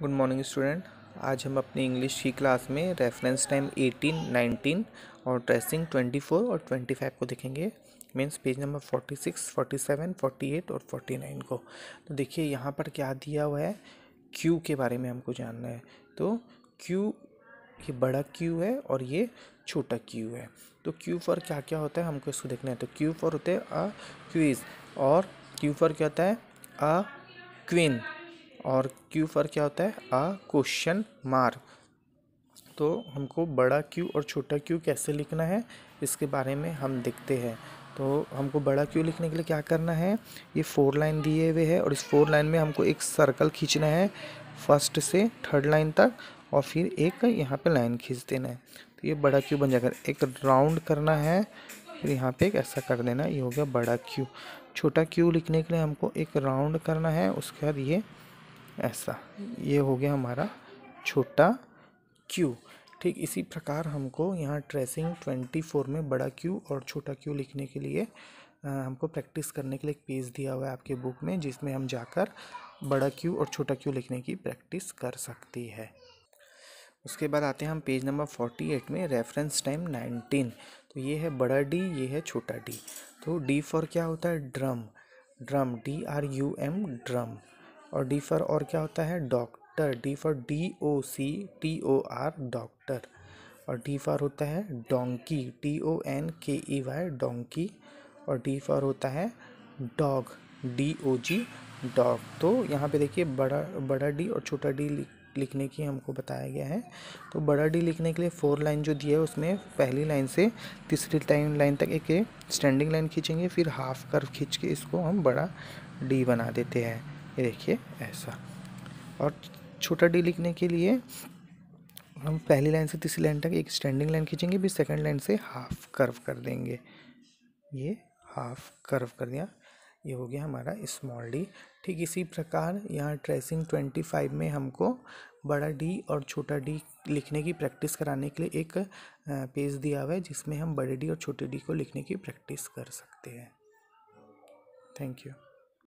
good morning student आज हम अपनी इंग्लिश की क्लास में रेफरेंस टाइम 18, 19 और ट्रेसिंग 24 और 25 को देखेंगे मीन्स पेज नंबर 46, 47, 48 और 49 को तो देखिए यहाँ पर क्या दिया हुआ है क्यू के बारे में हमको जानना है तो क्यू ये बड़ा क्यू है और ये छोटा क्यू है तो क्यू फॉर क्या क्या होता है हमको इसको देखना है तो क्यू फॉर होते हैं अ क्यूज और क्यू फॉर क्या होता है अ क्वीन और क्यू फॉर क्या होता है आ क्वेश्चन मार्क तो हमको बड़ा क्यू और छोटा क्यू कैसे लिखना है इसके बारे में हम देखते हैं तो हमको बड़ा क्यू लिखने के लिए क्या करना है ये फोर लाइन दिए हुए है और इस फोर लाइन में हमको एक सर्कल खींचना है फर्स्ट से थर्ड लाइन तक और फिर एक यहाँ पे लाइन खींच देना है तो ये बड़ा क्यू बन जाएगा एक राउंड करना है फिर यहाँ पे एक ऐसा कर देना ये हो गया बड़ा क्यू छोटा क्यू लिखने के लिए हमको एक राउंड करना है उसके बाद ये ऐसा ये हो गया हमारा छोटा क्यू ठीक इसी प्रकार हमको यहाँ ट्रेसिंग ट्वेंटी फोर में बड़ा क्यू और छोटा क्यू लिखने के लिए आ, हमको प्रैक्टिस करने के लिए एक पेज दिया हुआ है आपके बुक में जिसमें हम जाकर बड़ा क्यू और छोटा क्यू लिखने की प्रैक्टिस कर सकती है उसके बाद आते हैं हम पेज नंबर फोर्टी एट में रेफरेंस टाइम नाइनटीन तो ये है बड़ा डी ये है छोटा डी तो डी फॉर क्या होता है drum drum D R U M drum और डी फॉर और क्या होता है doctor D for D O C T O R doctor और डी फॉर होता है donkey T O N K E Y donkey और डी फॉर होता है dog D O G dog तो यहाँ पे देखिए बड़ा बड़ा डी और छोटा डी लिखने की हमको बताया गया है तो बड़ा डी लिखने के लिए फोर लाइन जो दिया है उसमें पहली लाइन से तीसरी टाइम लाइन तक एक स्टैंडिंग लाइन खींचेंगे फिर हाफ कर्व खींच के इसको हम बड़ा डी बना देते हैं ये देखिए ऐसा और छोटा डी लिखने के लिए हम पहली लाइन से तीसरी लाइन तक एक स्टैंडिंग लाइन खींचेंगे फिर सेकंड लाइन से हाफ कर्व कर देंगे ये हाफ कर्व कर दिया ये हो गया हमारा स्मॉल डी ठीक इसी प्रकार यहाँ ट्रेसिंग ट्वेंटी फाइव में हमको बड़ा डी और छोटा डी लिखने की प्रैक्टिस कराने के लिए एक पेज दिया हुआ है जिसमें हम बड़े डी और छोटे डी को लिखने की प्रैक्टिस कर सकते हैं थैंक यू